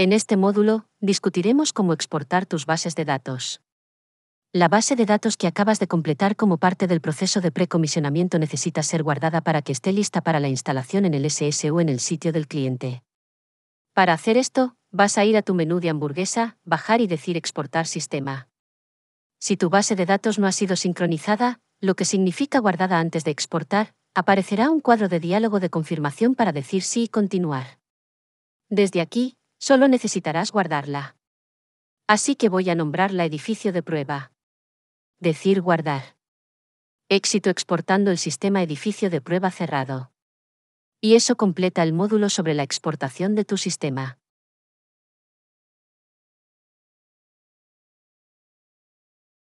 En este módulo, discutiremos cómo exportar tus bases de datos. La base de datos que acabas de completar como parte del proceso de precomisionamiento necesita ser guardada para que esté lista para la instalación en el SSU en el sitio del cliente. Para hacer esto, vas a ir a tu menú de hamburguesa, bajar y decir exportar sistema. Si tu base de datos no ha sido sincronizada, lo que significa guardada antes de exportar, aparecerá un cuadro de diálogo de confirmación para decir sí y continuar. Desde aquí, Solo necesitarás guardarla. Así que voy a nombrarla edificio de prueba. Decir guardar. Éxito exportando el sistema edificio de prueba cerrado. Y eso completa el módulo sobre la exportación de tu sistema.